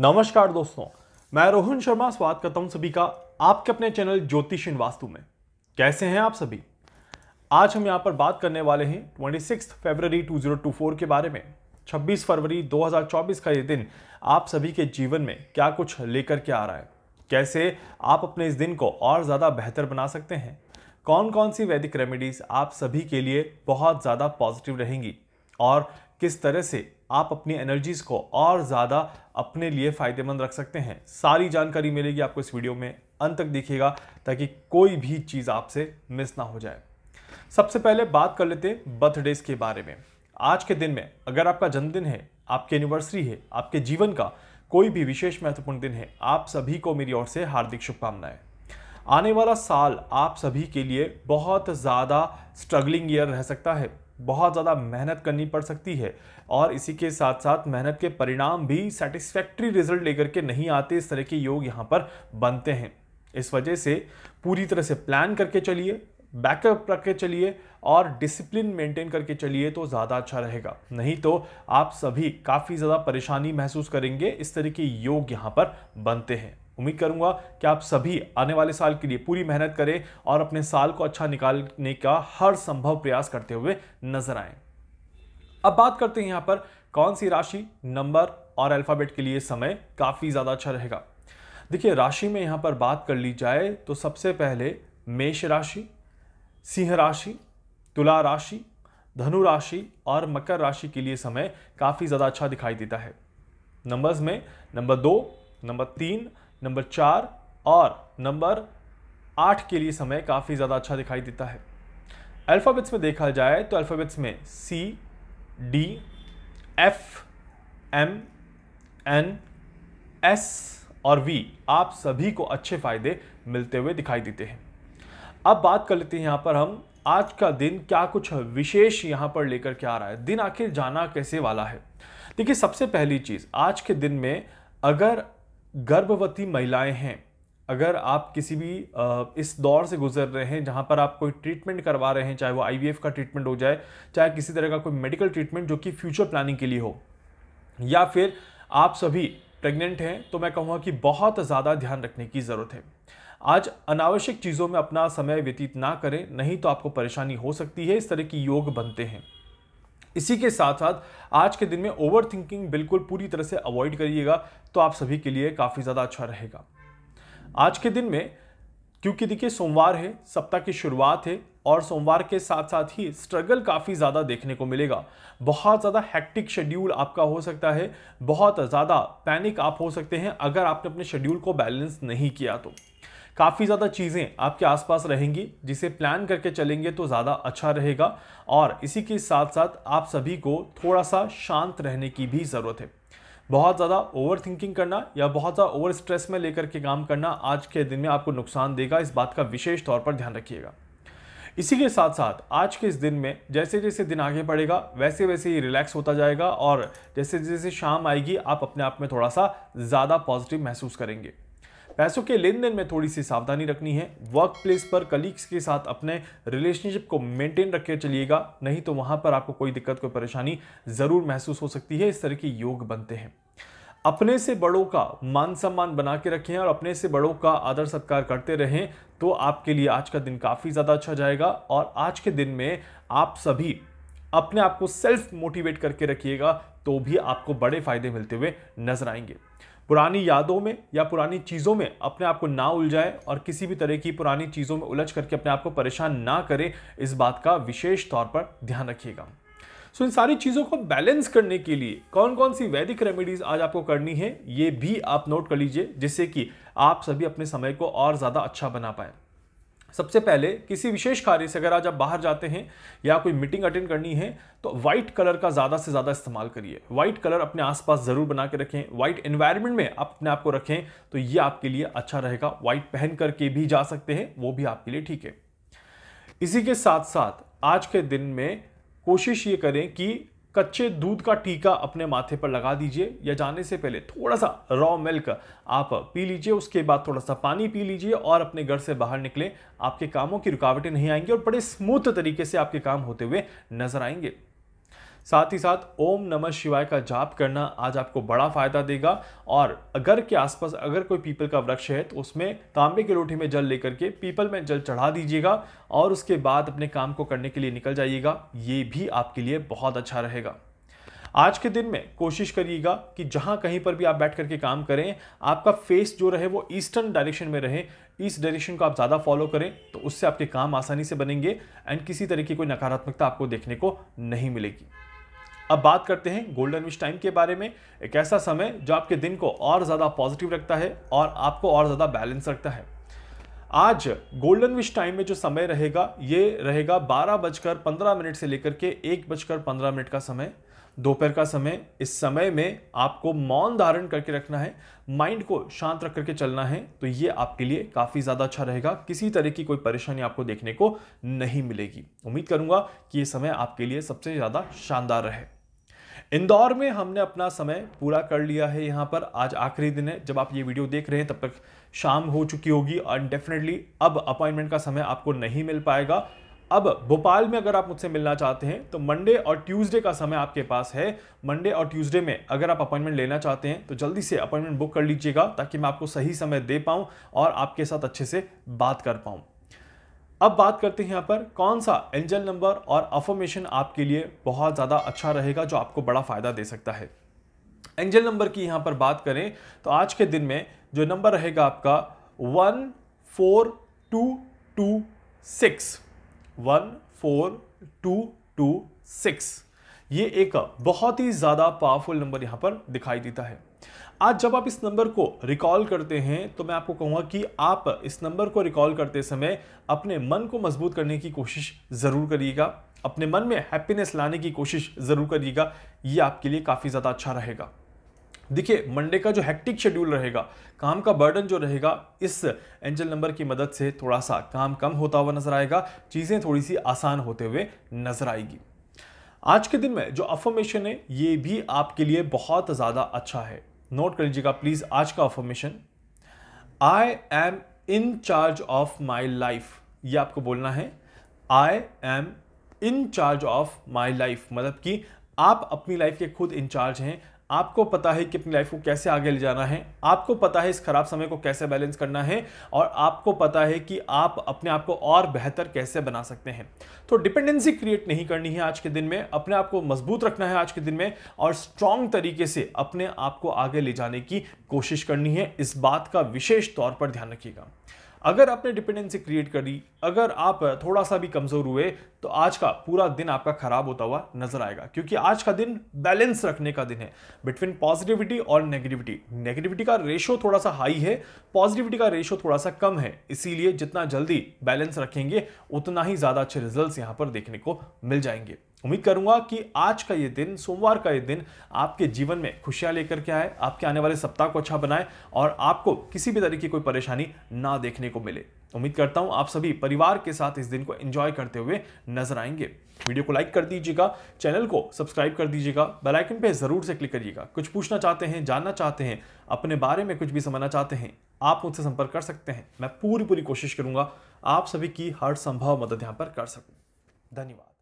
नमस्कार दोस्तों मैं रोहन शर्मा स्वागत करता हूं सभी का आपके अपने चैनल ज्योतिष इन वास्तु में कैसे हैं आप सभी आज हम यहां पर बात करने वाले हैं twenty six February two zero two four के बारे में 26 फरवरी 2024 का ये दिन आप सभी के जीवन में क्या कुछ लेकर के आ रहा है कैसे आप अपने इस दिन को और ज़्यादा बेहतर बना सकते हैं कौन कौन सी वैदिक रेमेडीज़ आप सभी के लिए बहुत ज़्यादा पॉजिटिव रहेंगी और किस तरह से आप अपनी एनर्जीज़ को और ज़्यादा अपने लिए फ़ायदेमंद रख सकते हैं सारी जानकारी मिलेगी आपको इस वीडियो में अंत तक देखिएगा ताकि कोई भी चीज़ आपसे मिस ना हो जाए सबसे पहले बात कर लेते हैं बर्थडेज के बारे में आज के दिन में अगर आपका जन्मदिन है आपकी एनिवर्सरी है आपके जीवन का कोई भी विशेष महत्वपूर्ण दिन है आप सभी को मेरी ओर से हार्दिक शुभकामनाएं आने वाला साल आप सभी के लिए बहुत ज़्यादा स्ट्रगलिंग ईयर रह सकता है बहुत ज़्यादा मेहनत करनी पड़ सकती है और इसी के साथ साथ मेहनत के परिणाम भी सेटिस्फैक्ट्री रिजल्ट लेकर के नहीं आते इस तरह के योग यहाँ पर बनते हैं इस वजह से पूरी तरह से प्लान करके चलिए बैकअप रख के चलिए और डिसिप्लिन मेंटेन करके चलिए तो ज़्यादा अच्छा रहेगा नहीं तो आप सभी काफ़ी ज़्यादा परेशानी महसूस करेंगे इस तरह के योग यहाँ पर बनते हैं उम्मीद करूंगा कि आप सभी आने वाले साल के लिए पूरी मेहनत करें और अपने साल को अच्छा निकालने का हर संभव प्रयास करते हुए नजर आए अब बात करते हैं यहां पर कौन सी राशि नंबर और अल्फ़ाबेट के लिए समय काफ़ी ज़्यादा अच्छा रहेगा देखिए राशि में यहाँ पर बात कर ली जाए तो सबसे पहले मेष राशि सिंह राशि तुला राशि धनु राशि और मकर राशि के लिए समय काफ़ी ज़्यादा अच्छा दिखाई देता है नंबर्स में नंबर दो नंबर तीन नंबर चार और नंबर आठ के लिए समय काफ़ी ज़्यादा अच्छा दिखाई देता है अल्फ़ाबेट्स में देखा जाए तो अल्फ़ाबेट्स में C D F M N S और वी आप सभी को अच्छे फ़ायदे मिलते हुए दिखाई देते हैं अब बात कर लेते हैं यहाँ पर हम आज का दिन क्या कुछ विशेष यहाँ पर लेकर के आ रहा है दिन आखिर जाना कैसे वाला है देखिए सबसे पहली चीज़ आज के दिन में अगर गर्भवती महिलाएं हैं अगर आप किसी भी इस दौर से गुजर रहे हैं जहाँ पर आप कोई ट्रीटमेंट करवा रहे हैं चाहे वो आई का ट्रीटमेंट हो जाए चाहे किसी तरह का कोई मेडिकल ट्रीटमेंट जो कि फ्यूचर प्लानिंग के लिए हो या फिर आप सभी प्रेग्नेंट हैं तो मैं कहूँगा कि बहुत ज़्यादा ध्यान रखने की ज़रूरत है आज अनावश्यक चीज़ों में अपना समय व्यतीत ना करें नहीं तो आपको परेशानी हो सकती है इस तरह की योग बनते हैं इसी के साथ साथ आज के दिन में ओवर थिंकिंग बिल्कुल पूरी तरह से अवॉइड करिएगा तो आप सभी के लिए काफ़ी ज़्यादा अच्छा रहेगा आज के दिन में क्योंकि देखिए सोमवार है सप्ताह की शुरुआत है और सोमवार के साथ साथ ही स्ट्रगल काफ़ी ज़्यादा देखने को मिलेगा बहुत ज़्यादा हैक्टिक शेड्यूल आपका हो सकता है बहुत ज़्यादा पैनिक आप हो सकते हैं अगर आपने अपने शेड्यूल को बैलेंस नहीं किया तो काफ़ी ज़्यादा चीज़ें आपके आसपास रहेंगी जिसे प्लान करके चलेंगे तो ज़्यादा अच्छा रहेगा और इसी के साथ साथ आप सभी को थोड़ा सा शांत रहने की भी ज़रूरत है बहुत ज़्यादा ओवर थिंकिंग करना या बहुत ज़्यादा ओवर स्ट्रेस में लेकर के काम करना आज के दिन में आपको नुकसान देगा इस बात का विशेष तौर पर ध्यान रखिएगा इसी के साथ साथ आज के इस दिन में जैसे जैसे दिन आगे बढ़ेगा वैसे वैसे ही रिलैक्स होता जाएगा और जैसे जैसे शाम आएगी आप अपने आप में थोड़ा सा ज़्यादा पॉजिटिव महसूस करेंगे पैसों के लेन देन में थोड़ी सी सावधानी रखनी है वर्क प्लेस पर कलीग्स के साथ अपने रिलेशनशिप को मेंटेन रख के चलिएगा नहीं तो वहाँ पर आपको कोई दिक्कत कोई परेशानी ज़रूर महसूस हो सकती है इस तरह के योग बनते हैं अपने से बड़ों का मान सम्मान बना के रखें और अपने से बड़ों का आदर सत्कार करते रहें तो आपके लिए आज का दिन काफ़ी ज़्यादा अच्छा जाएगा और आज के दिन में आप सभी अपने आप को सेल्फ मोटिवेट करके रखिएगा तो भी आपको बड़े फायदे मिलते हुए नजर आएंगे पुरानी यादों में या पुरानी चीज़ों में अपने आप को ना उलझाएं और किसी भी तरह की पुरानी चीज़ों में उलझ करके अपने आप को परेशान ना करें इस बात का विशेष तौर पर ध्यान रखिएगा सो इन सारी चीज़ों को बैलेंस करने के लिए कौन कौन सी वैदिक रेमेडीज आज आपको करनी है ये भी आप नोट कर लीजिए जिससे कि आप सभी अपने समय को और ज़्यादा अच्छा बना पाए सबसे पहले किसी विशेष कार्य से अगर आज आप बाहर जाते हैं या कोई मीटिंग अटेंड करनी है तो व्हाइट कलर का ज़्यादा से ज़्यादा इस्तेमाल करिए व्हाइट कलर अपने आसपास ज़रूर बना के रखें व्हाइट एनवायरनमेंट में आप अपने आप को रखें तो ये आपके लिए अच्छा रहेगा व्हाइट पहन करके भी जा सकते हैं वो भी आपके लिए ठीक है इसी के साथ साथ आज के दिन में कोशिश ये करें कि कच्चे दूध का टीका अपने माथे पर लगा दीजिए या जाने से पहले थोड़ा सा रॉ मिल्क आप पी लीजिए उसके बाद थोड़ा सा पानी पी लीजिए और अपने घर से बाहर निकलें आपके कामों की रुकावटें नहीं आएंगी और बड़े स्मूथ तरीके से आपके काम होते हुए नजर आएंगे साथ ही साथ ओम नमः शिवाय का जाप करना आज आपको बड़ा फायदा देगा और अगर के आसपास अगर कोई पीपल का वृक्ष है तो उसमें तांबे के रोटी में जल लेकर के पीपल में जल चढ़ा दीजिएगा और उसके बाद अपने काम को करने के लिए निकल जाइएगा ये भी आपके लिए बहुत अच्छा रहेगा आज के दिन में कोशिश करिएगा कि जहाँ कहीं पर भी आप बैठ करके काम करें आपका फेस जो रहे वो ईस्टर्न डायरेक्शन में रहे इस डायरेक्शन को आप ज़्यादा फॉलो करें तो उससे आपके काम आसानी से बनेंगे एंड किसी तरह की कोई नकारात्मकता आपको देखने को नहीं मिलेगी अब बात करते हैं गोल्डन विश टाइम के बारे में एक ऐसा समय जो आपके दिन को और ज़्यादा पॉजिटिव रखता है और आपको और ज़्यादा बैलेंस रखता है आज गोल्डन विश टाइम में जो समय रहेगा ये रहेगा बारह बजकर पंद्रह मिनट से लेकर के एक बजकर पंद्रह मिनट का समय दोपहर का समय इस समय में आपको मौन धारण करके रखना है माइंड को शांत रख करके चलना है तो ये आपके लिए काफ़ी ज़्यादा अच्छा रहेगा किसी तरह की कोई परेशानी आपको देखने को नहीं मिलेगी उम्मीद करूँगा कि ये समय आपके लिए सबसे ज़्यादा शानदार रहे इंदौर में हमने अपना समय पूरा कर लिया है यहाँ पर आज आखिरी दिन है जब आप ये वीडियो देख रहे हैं तब तक शाम हो चुकी होगी और डेफिनेटली अब अपॉइंटमेंट का समय आपको नहीं मिल पाएगा अब भोपाल में अगर आप मुझसे मिलना चाहते हैं तो मंडे और ट्यूसडे का समय आपके पास है मंडे और ट्यूसडे में अगर आप अपॉइंटमेंट लेना चाहते हैं तो जल्दी से अपॉइंटमेंट बुक कर लीजिएगा ताकि मैं आपको सही समय दे पाऊँ और आपके साथ अच्छे से बात कर पाऊँ अब बात करते हैं यहाँ पर कौन सा एंजल नंबर और अफॉर्मेशन आपके लिए बहुत ज़्यादा अच्छा रहेगा जो आपको बड़ा फ़ायदा दे सकता है एंजल नंबर की यहाँ पर बात करें तो आज के दिन में जो नंबर रहेगा आपका one four two two six one four two two six ये एक बहुत ही ज़्यादा पावरफुल नंबर यहाँ पर दिखाई देता है आज जब आप इस नंबर को रिकॉल करते हैं तो मैं आपको कहूँगा कि आप इस नंबर को रिकॉल करते समय अपने मन को मजबूत करने की कोशिश ज़रूर करिएगा अपने मन में हैप्पीनेस लाने की कोशिश ज़रूर करिएगा ये आपके लिए काफ़ी ज़्यादा अच्छा रहेगा देखिए मंडे का जो हैक्टिक शेड्यूल रहेगा काम का बर्डन जो रहेगा इस एंजल नंबर की मदद से थोड़ा सा काम कम होता हुआ नजर आएगा चीज़ें थोड़ी सी आसान होते हुए नजर आएगी आज के दिन में जो अफॉर्मेशन है ये भी आपके लिए बहुत ज़्यादा अच्छा है नोट कर लीजिएगा प्लीज़ आज का affirmation I am in charge of my life ये आपको बोलना है I am in charge of my life मतलब कि आप अपनी लाइफ के खुद इंचार्ज हैं आपको पता है कि अपनी लाइफ को कैसे आगे ले जाना है आपको पता है इस खराब समय को कैसे बैलेंस करना है और आपको पता है कि आप अपने आप को और बेहतर कैसे बना सकते हैं तो डिपेंडेंसी क्रिएट नहीं करनी है आज के दिन में अपने आप को मजबूत रखना है आज के दिन में और स्ट्रांग तरीके से अपने आप को आगे ले जाने की कोशिश करनी है इस बात का विशेष तौर पर ध्यान रखिएगा अगर आपने डिपेंडेंसी क्रिएट कर दी अगर आप थोड़ा सा भी कमज़ोर हुए तो आज का पूरा दिन आपका खराब होता हुआ नजर आएगा क्योंकि आज का दिन बैलेंस रखने का दिन है बिटवीन पॉजिटिविटी और नेगेटिविटी नेगेटिविटी का रेशो थोड़ा सा हाई है पॉजिटिविटी का रेशो थोड़ा सा कम है इसीलिए जितना जल्दी बैलेंस रखेंगे उतना ही ज़्यादा अच्छे रिजल्ट यहाँ पर देखने को मिल जाएंगे उम्मीद करूंगा कि आज का ये दिन सोमवार का ये दिन आपके जीवन में खुशियां लेकर के आए आपके आने वाले सप्ताह को अच्छा बनाए और आपको किसी भी तरह की कोई परेशानी ना देखने को मिले उम्मीद करता हूं आप सभी परिवार के साथ इस दिन को एंजॉय करते हुए नजर आएंगे वीडियो को लाइक कर दीजिएगा चैनल को सब्सक्राइब कर दीजिएगा बेलाइकन पर जरूर से क्लिक करिएगा कुछ पूछना चाहते हैं जानना चाहते हैं अपने बारे में कुछ भी समझना चाहते हैं आप मुझसे संपर्क कर सकते हैं मैं पूरी पूरी कोशिश करूंगा आप सभी की हर संभव मदद यहाँ पर कर सकूँ धन्यवाद